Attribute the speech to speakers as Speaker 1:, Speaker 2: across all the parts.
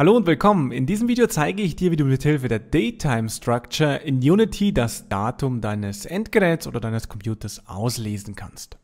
Speaker 1: Hallo und willkommen. In diesem Video zeige ich dir, wie du mit Hilfe der Daytime Structure in Unity das Datum deines Endgeräts oder deines Computers auslesen kannst.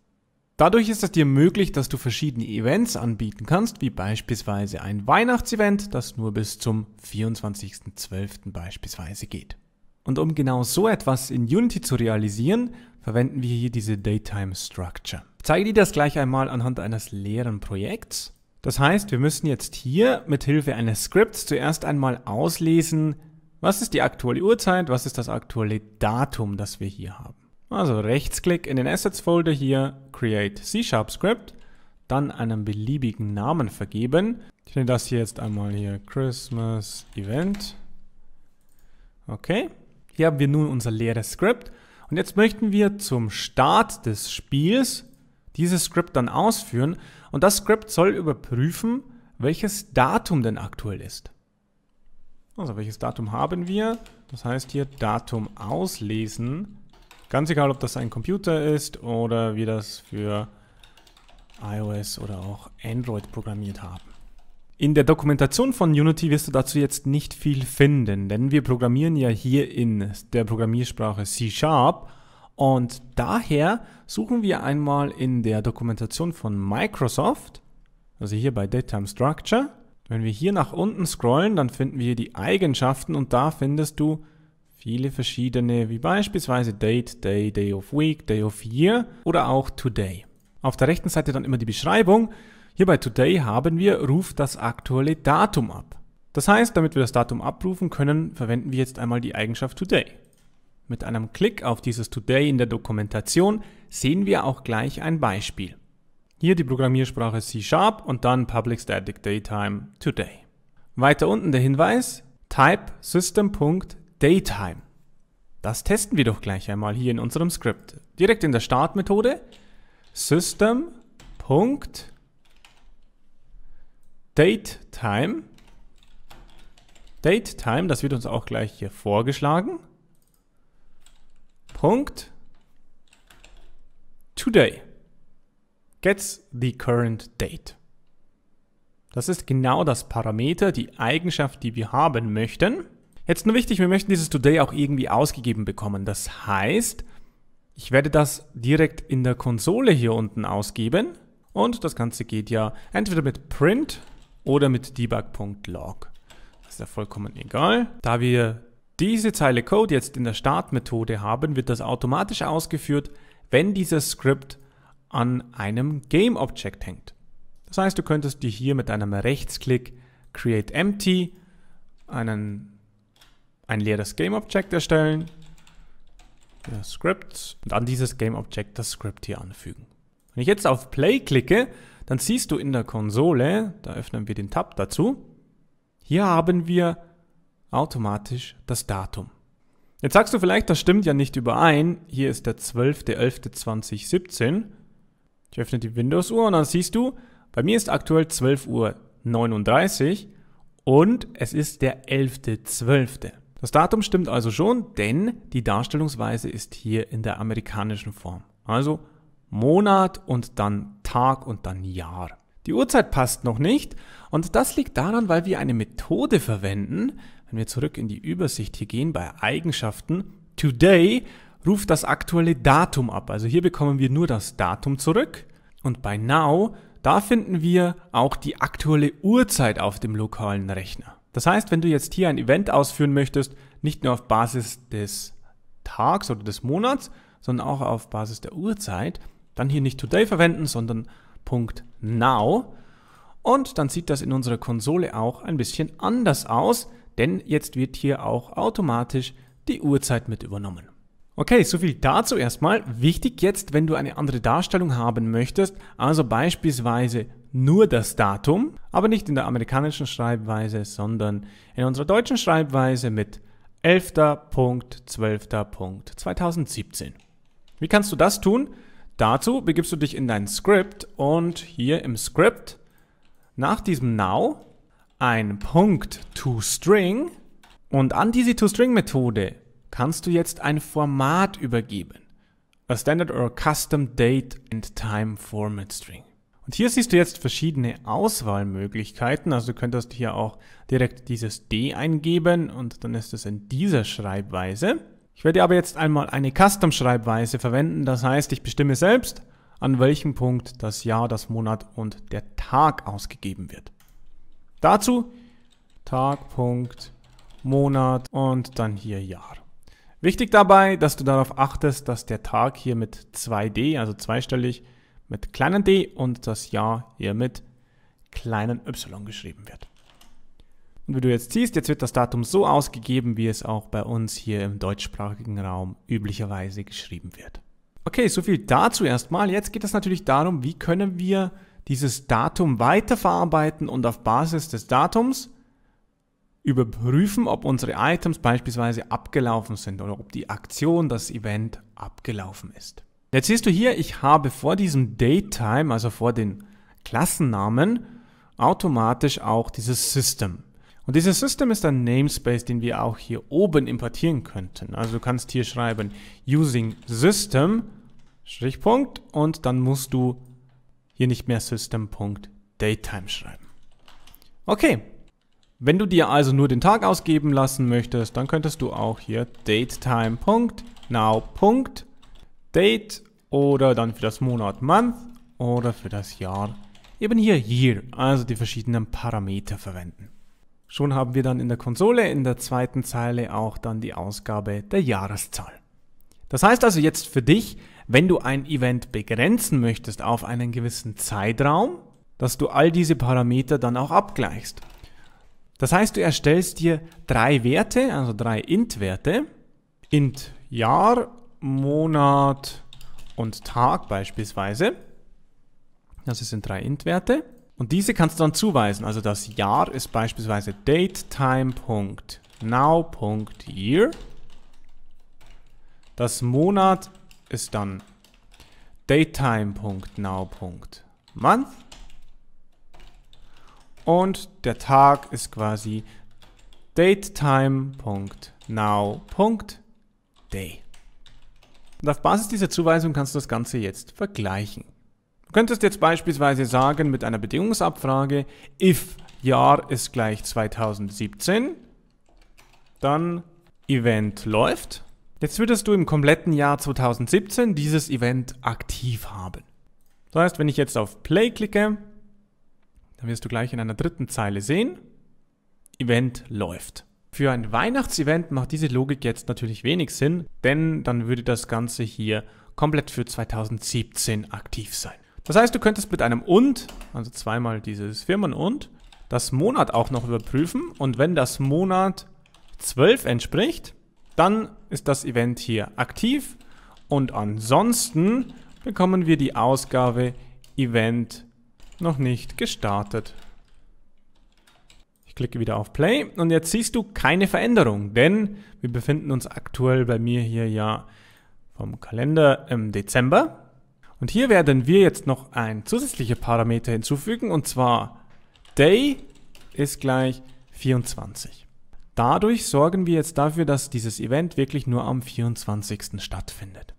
Speaker 1: Dadurch ist es dir möglich, dass du verschiedene Events anbieten kannst, wie beispielsweise ein Weihnachtsevent, das nur bis zum 24.12. beispielsweise geht. Und um genau so etwas in Unity zu realisieren, verwenden wir hier diese Daytime Structure. Ich zeige dir das gleich einmal anhand eines leeren Projekts. Das heißt, wir müssen jetzt hier mit Hilfe eines Scripts zuerst einmal auslesen, was ist die aktuelle Uhrzeit, was ist das aktuelle Datum, das wir hier haben. Also Rechtsklick in den Assets Folder hier, Create C-Sharp Script, dann einen beliebigen Namen vergeben. Ich nenne das hier jetzt einmal hier Christmas Event. Okay, hier haben wir nun unser leeres Script und jetzt möchten wir zum Start des Spiels dieses Script dann ausführen und das Script soll überprüfen, welches Datum denn aktuell ist. Also welches Datum haben wir? Das heißt hier Datum auslesen. Ganz egal, ob das ein Computer ist oder wir das für iOS oder auch Android programmiert haben. In der Dokumentation von Unity wirst du dazu jetzt nicht viel finden, denn wir programmieren ja hier in der Programmiersprache C Sharp und daher suchen wir einmal in der Dokumentation von Microsoft, also hier bei Datetime Structure. Wenn wir hier nach unten scrollen, dann finden wir die Eigenschaften und da findest du viele verschiedene, wie beispielsweise Date, Day, Day of Week, Day of Year oder auch Today. Auf der rechten Seite dann immer die Beschreibung. Hier bei Today haben wir, ruft das aktuelle Datum ab. Das heißt, damit wir das Datum abrufen können, verwenden wir jetzt einmal die Eigenschaft Today. Mit einem Klick auf dieses Today in der Dokumentation sehen wir auch gleich ein Beispiel. Hier die Programmiersprache C Sharp und dann Public Static Daytime Today. Weiter unten der Hinweis Type System.Daytime. Das testen wir doch gleich einmal hier in unserem Skript. Direkt in der Startmethode System.DateTime. DateTime, das wird uns auch gleich hier vorgeschlagen. Punkt. Today gets the current date. Das ist genau das Parameter, die Eigenschaft, die wir haben möchten. Jetzt nur wichtig, wir möchten dieses Today auch irgendwie ausgegeben bekommen. Das heißt, ich werde das direkt in der Konsole hier unten ausgeben. Und das Ganze geht ja entweder mit print oder mit debug.log. Das ist ja vollkommen egal. Da wir diese Zeile Code jetzt in der Startmethode haben, wird das automatisch ausgeführt, wenn dieses Script an einem Game Object hängt. Das heißt, du könntest dir hier mit einem Rechtsklick Create Empty einen, ein leeres Game Object erstellen, das Script und an dieses Game Object das Script hier anfügen. Wenn ich jetzt auf Play klicke, dann siehst du in der Konsole, da öffnen wir den Tab dazu, hier haben wir automatisch das Datum. Jetzt sagst du vielleicht, das stimmt ja nicht überein. Hier ist der 12.11.2017. Ich öffne die Windows-Uhr und dann siehst du, bei mir ist aktuell 12.39 Uhr und es ist der 11.12. Das Datum stimmt also schon, denn die Darstellungsweise ist hier in der amerikanischen Form. Also Monat und dann Tag und dann Jahr. Die Uhrzeit passt noch nicht und das liegt daran, weil wir eine Methode verwenden, wenn wir zurück in die Übersicht hier gehen, bei Eigenschaften, Today ruft das aktuelle Datum ab. Also hier bekommen wir nur das Datum zurück. Und bei Now, da finden wir auch die aktuelle Uhrzeit auf dem lokalen Rechner. Das heißt, wenn du jetzt hier ein Event ausführen möchtest, nicht nur auf Basis des Tags oder des Monats, sondern auch auf Basis der Uhrzeit, dann hier nicht Today verwenden, sondern .now. Und dann sieht das in unserer Konsole auch ein bisschen anders aus, denn jetzt wird hier auch automatisch die Uhrzeit mit übernommen. Okay, soviel dazu erstmal. Wichtig jetzt, wenn du eine andere Darstellung haben möchtest, also beispielsweise nur das Datum, aber nicht in der amerikanischen Schreibweise, sondern in unserer deutschen Schreibweise mit 11.12.2017. Wie kannst du das tun? Dazu begibst du dich in dein Script und hier im Script nach diesem Now ein Punkt toString und an diese toString-Methode kannst du jetzt ein Format übergeben. A Standard or a Custom Date and Time Format String. Und hier siehst du jetzt verschiedene Auswahlmöglichkeiten. Also du könntest hier auch direkt dieses D eingeben und dann ist es in dieser Schreibweise. Ich werde aber jetzt einmal eine Custom-Schreibweise verwenden. Das heißt, ich bestimme selbst, an welchem Punkt das Jahr, das Monat und der Tag ausgegeben wird. Dazu Tag, Punkt, Monat und dann hier Jahr. Wichtig dabei, dass du darauf achtest, dass der Tag hier mit 2D, also zweistellig, mit kleinen d und das Jahr hier mit kleinen y geschrieben wird. Und wie du jetzt siehst, jetzt wird das Datum so ausgegeben, wie es auch bei uns hier im deutschsprachigen Raum üblicherweise geschrieben wird. Okay, so viel dazu erstmal. Jetzt geht es natürlich darum, wie können wir dieses Datum weiterverarbeiten und auf Basis des Datums überprüfen, ob unsere Items beispielsweise abgelaufen sind oder ob die Aktion, das Event abgelaufen ist. Jetzt siehst du hier, ich habe vor diesem Datetime, also vor den Klassennamen, automatisch auch dieses System. Und dieses System ist ein Namespace, den wir auch hier oben importieren könnten. Also du kannst hier schreiben using system Strichpunkt und dann musst du hier nicht mehr System.datetime schreiben. Okay, wenn du dir also nur den Tag ausgeben lassen möchtest, dann könntest du auch hier Datetime.now.date oder dann für das Monat Month oder für das Jahr eben hier Year, also die verschiedenen Parameter verwenden. Schon haben wir dann in der Konsole in der zweiten Zeile auch dann die Ausgabe der Jahreszahl. Das heißt also jetzt für dich, wenn du ein Event begrenzen möchtest auf einen gewissen Zeitraum, dass du all diese Parameter dann auch abgleichst. Das heißt, du erstellst dir drei Werte, also drei Int-Werte, Int Jahr, Monat und Tag beispielsweise. Das sind drei Int-Werte. Und diese kannst du dann zuweisen. Also das Jahr ist beispielsweise datetime.now.year. Das Monat ist dann datetime.now.month Und der Tag ist quasi datetime.now.day. Und auf Basis dieser Zuweisung kannst du das Ganze jetzt vergleichen. Du könntest jetzt beispielsweise sagen mit einer Bedingungsabfrage, if Jahr ist gleich 2017, dann Event läuft Jetzt würdest du im kompletten Jahr 2017 dieses Event aktiv haben. Das heißt, wenn ich jetzt auf Play klicke, dann wirst du gleich in einer dritten Zeile sehen, Event läuft. Für ein Weihnachtsevent macht diese Logik jetzt natürlich wenig Sinn, denn dann würde das Ganze hier komplett für 2017 aktiv sein. Das heißt, du könntest mit einem und, also zweimal dieses Firmen und, das Monat auch noch überprüfen und wenn das Monat 12 entspricht, dann ist das Event hier aktiv und ansonsten bekommen wir die Ausgabe Event noch nicht gestartet. Ich klicke wieder auf Play und jetzt siehst du keine Veränderung, denn wir befinden uns aktuell bei mir hier ja vom Kalender im Dezember. Und hier werden wir jetzt noch ein zusätzliche Parameter hinzufügen und zwar Day ist gleich 24. Dadurch sorgen wir jetzt dafür, dass dieses Event wirklich nur am 24. stattfindet.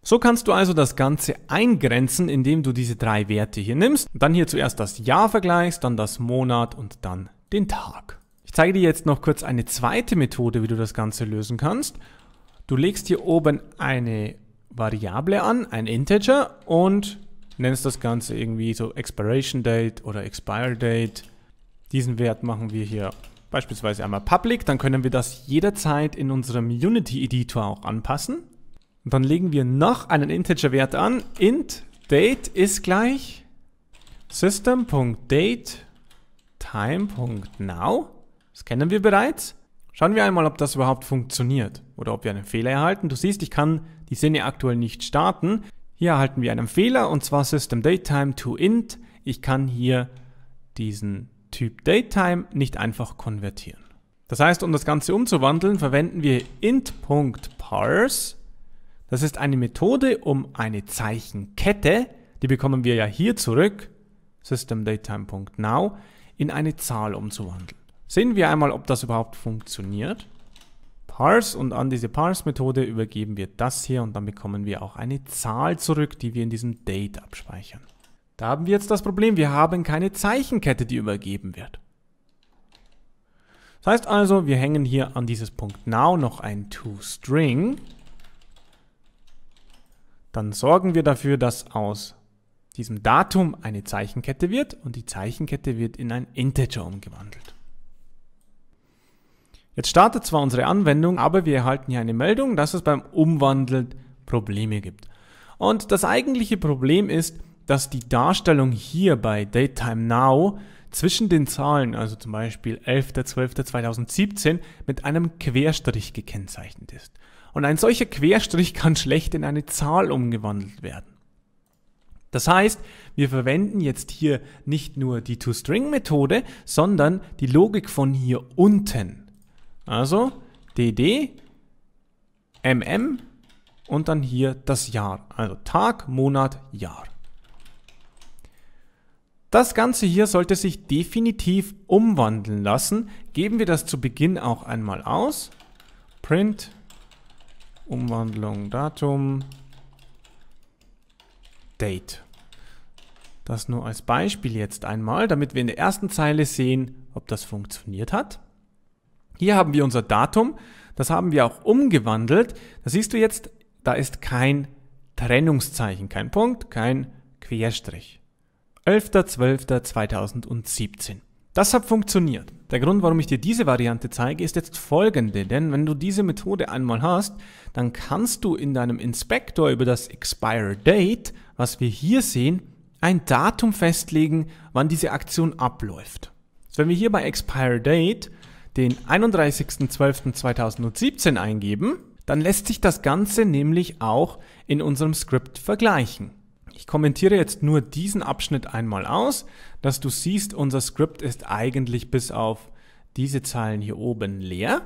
Speaker 1: So kannst du also das Ganze eingrenzen, indem du diese drei Werte hier nimmst, dann hier zuerst das Jahr vergleichst, dann das Monat und dann den Tag. Ich zeige dir jetzt noch kurz eine zweite Methode, wie du das Ganze lösen kannst. Du legst hier oben eine Variable an, ein Integer und nennst das Ganze irgendwie so Expiration Date oder Expire Date. Diesen Wert machen wir hier beispielsweise einmal Public, dann können wir das jederzeit in unserem Unity Editor auch anpassen. Und dann legen wir noch einen Integer-Wert an. int date ist gleich system.date time.now. Das kennen wir bereits. Schauen wir einmal, ob das überhaupt funktioniert oder ob wir einen Fehler erhalten. Du siehst, ich kann die Sinne aktuell nicht starten. Hier erhalten wir einen Fehler und zwar system date time to int. Ich kann hier diesen Typ Datetime nicht einfach konvertieren. Das heißt, um das Ganze umzuwandeln, verwenden wir int.parse. Das ist eine Methode, um eine Zeichenkette, die bekommen wir ja hier zurück, systemDatetime.now, in eine Zahl umzuwandeln. Sehen wir einmal, ob das überhaupt funktioniert. Parse und an diese Parse-Methode übergeben wir das hier und dann bekommen wir auch eine Zahl zurück, die wir in diesem Date abspeichern. Da haben wir jetzt das Problem, wir haben keine Zeichenkette, die übergeben wird. Das heißt also, wir hängen hier an dieses Punkt Now noch ein ToString. Dann sorgen wir dafür, dass aus diesem Datum eine Zeichenkette wird und die Zeichenkette wird in ein Integer umgewandelt. Jetzt startet zwar unsere Anwendung, aber wir erhalten hier eine Meldung, dass es beim Umwandeln Probleme gibt. Und das eigentliche Problem ist, dass die Darstellung hier bei Daytime Now zwischen den Zahlen, also zum Beispiel 11.12.2017, mit einem Querstrich gekennzeichnet ist. Und ein solcher Querstrich kann schlecht in eine Zahl umgewandelt werden. Das heißt, wir verwenden jetzt hier nicht nur die ToString-Methode, sondern die Logik von hier unten. Also dd, mm und dann hier das Jahr. Also Tag, Monat, Jahr. Das Ganze hier sollte sich definitiv umwandeln lassen. Geben wir das zu Beginn auch einmal aus. Print, Umwandlung, Datum, Date. Das nur als Beispiel jetzt einmal, damit wir in der ersten Zeile sehen, ob das funktioniert hat. Hier haben wir unser Datum, das haben wir auch umgewandelt. Da siehst du jetzt, da ist kein Trennungszeichen, kein Punkt, kein Querstrich. 11.12.2017. Das hat funktioniert. Der Grund, warum ich dir diese Variante zeige, ist jetzt folgende, denn wenn du diese Methode einmal hast, dann kannst du in deinem Inspector über das Expire Date, was wir hier sehen, ein Datum festlegen, wann diese Aktion abläuft. Also wenn wir hier bei Expire Date den 31.12.2017 eingeben, dann lässt sich das Ganze nämlich auch in unserem Script vergleichen. Ich kommentiere jetzt nur diesen Abschnitt einmal aus, dass du siehst, unser Script ist eigentlich bis auf diese Zeilen hier oben leer.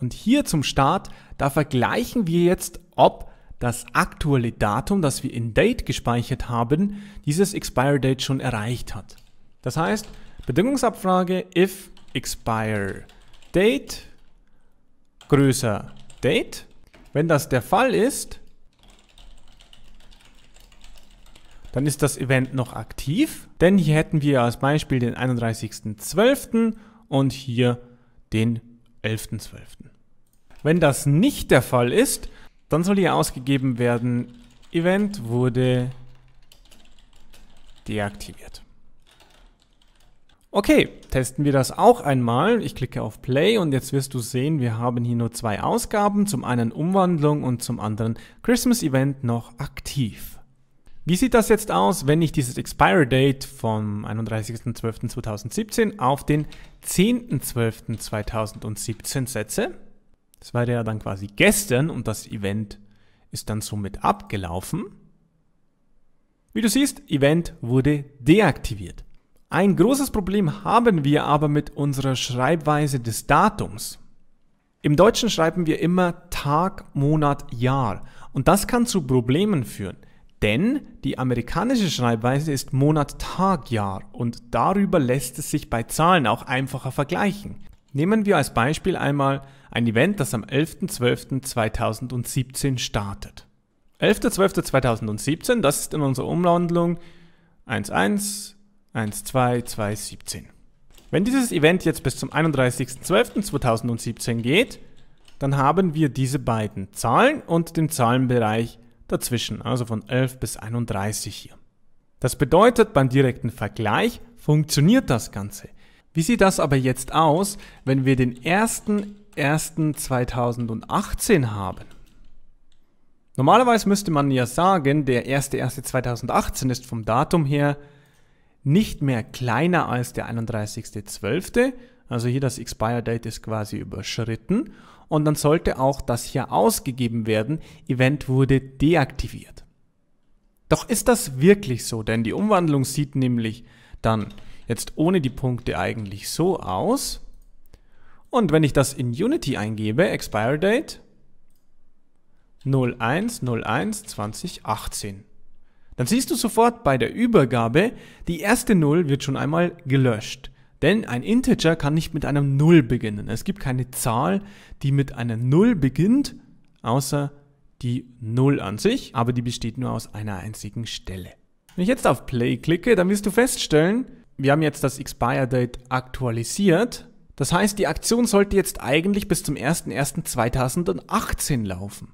Speaker 1: Und hier zum Start, da vergleichen wir jetzt, ob das aktuelle Datum, das wir in Date gespeichert haben, dieses Expire Date schon erreicht hat. Das heißt, Bedingungsabfrage if expire date größer date. Wenn das der Fall ist, dann ist das Event noch aktiv, denn hier hätten wir als Beispiel den 31.12. und hier den 11.12. Wenn das nicht der Fall ist, dann soll hier ausgegeben werden, Event wurde deaktiviert. Okay, testen wir das auch einmal. Ich klicke auf Play und jetzt wirst du sehen, wir haben hier nur zwei Ausgaben, zum einen Umwandlung und zum anderen Christmas Event noch aktiv. Wie sieht das jetzt aus, wenn ich dieses Expire Date vom 31.12.2017 auf den 10.12.2017 setze? Das war ja dann quasi gestern und das Event ist dann somit abgelaufen. Wie du siehst, Event wurde deaktiviert. Ein großes Problem haben wir aber mit unserer Schreibweise des Datums. Im Deutschen schreiben wir immer Tag, Monat, Jahr und das kann zu Problemen führen. Denn die amerikanische Schreibweise ist Monat, Tag, Jahr und darüber lässt es sich bei Zahlen auch einfacher vergleichen. Nehmen wir als Beispiel einmal ein Event, das am 11.12.2017 startet. 11.12.2017, das ist in unserer Umwandlung 11.12.2017. Wenn dieses Event jetzt bis zum 31.12.2017 geht, dann haben wir diese beiden Zahlen und den Zahlenbereich dazwischen, also von 11 bis 31 hier. Das bedeutet, beim direkten Vergleich funktioniert das Ganze. Wie sieht das aber jetzt aus, wenn wir den 1.1.2018 haben? Normalerweise müsste man ja sagen, der 1.1.2018 ist vom Datum her nicht mehr kleiner als der 31.12. Also hier das Expire Date ist quasi überschritten und dann sollte auch das hier ausgegeben werden, Event wurde deaktiviert. Doch ist das wirklich so? Denn die Umwandlung sieht nämlich dann jetzt ohne die Punkte eigentlich so aus. Und wenn ich das in Unity eingebe, Expire Date 01012018, dann siehst du sofort bei der Übergabe, die erste Null wird schon einmal gelöscht. Denn ein Integer kann nicht mit einem Null beginnen. Es gibt keine Zahl, die mit einer Null beginnt, außer die Null an sich, aber die besteht nur aus einer einzigen Stelle. Wenn ich jetzt auf Play klicke, dann wirst du feststellen, wir haben jetzt das Expire Date aktualisiert. Das heißt, die Aktion sollte jetzt eigentlich bis zum 01.01.2018 laufen.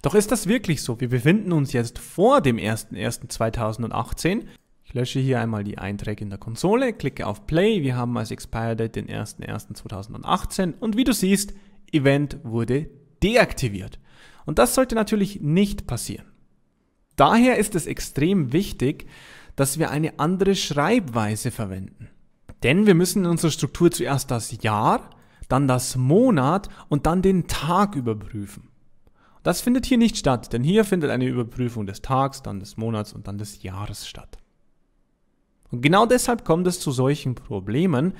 Speaker 1: Doch ist das wirklich so? Wir befinden uns jetzt vor dem 01.01.2018 ich lösche hier einmal die Einträge in der Konsole, klicke auf Play. Wir haben als Expired den 01.01.2018 und wie du siehst, Event wurde deaktiviert. Und das sollte natürlich nicht passieren. Daher ist es extrem wichtig, dass wir eine andere Schreibweise verwenden. Denn wir müssen in unserer Struktur zuerst das Jahr, dann das Monat und dann den Tag überprüfen. Das findet hier nicht statt, denn hier findet eine Überprüfung des Tags, dann des Monats und dann des Jahres statt. Und genau deshalb kommt es zu solchen Problemen.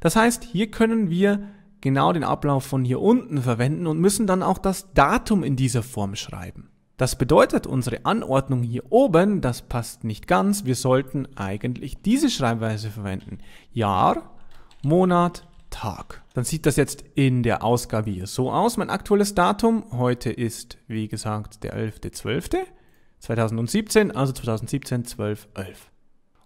Speaker 1: Das heißt, hier können wir genau den Ablauf von hier unten verwenden und müssen dann auch das Datum in dieser Form schreiben. Das bedeutet, unsere Anordnung hier oben, das passt nicht ganz. Wir sollten eigentlich diese Schreibweise verwenden. Jahr, Monat, Tag. Dann sieht das jetzt in der Ausgabe hier so aus. Mein aktuelles Datum heute ist, wie gesagt, der 11.12.2017, also 2017 12.11. 11.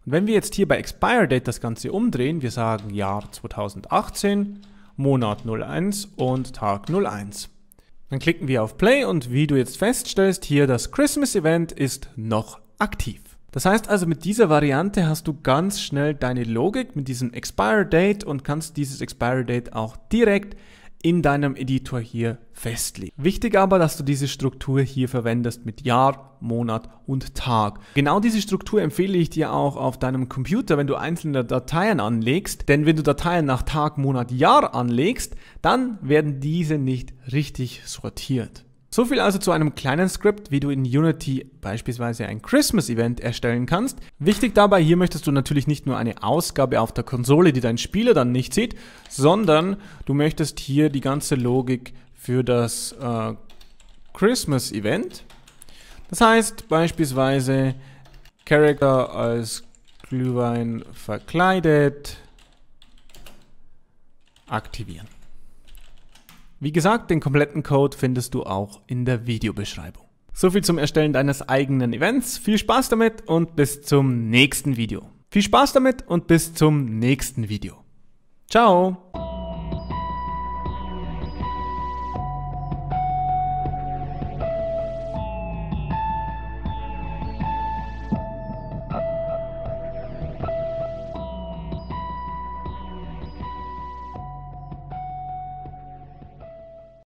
Speaker 1: Und wenn wir jetzt hier bei Expire Date das Ganze umdrehen, wir sagen Jahr 2018, Monat 01 und Tag 01. Dann klicken wir auf Play und wie du jetzt feststellst, hier das Christmas Event ist noch aktiv. Das heißt also, mit dieser Variante hast du ganz schnell deine Logik mit diesem Expire Date und kannst dieses Expire Date auch direkt in deinem Editor hier festlegen. Wichtig aber, dass du diese Struktur hier verwendest mit Jahr, Monat und Tag. Genau diese Struktur empfehle ich dir auch auf deinem Computer, wenn du einzelne Dateien anlegst, denn wenn du Dateien nach Tag, Monat, Jahr anlegst, dann werden diese nicht richtig sortiert. So viel also zu einem kleinen Skript, wie du in Unity beispielsweise ein Christmas-Event erstellen kannst. Wichtig dabei, hier möchtest du natürlich nicht nur eine Ausgabe auf der Konsole, die dein Spieler dann nicht sieht, sondern du möchtest hier die ganze Logik für das äh, Christmas-Event. Das heißt beispielsweise Character als Glühwein verkleidet aktivieren. Wie gesagt, den kompletten Code findest du auch in der Videobeschreibung. Soviel zum Erstellen deines eigenen Events. Viel Spaß damit und bis zum nächsten Video. Viel Spaß damit und bis zum nächsten Video. Ciao!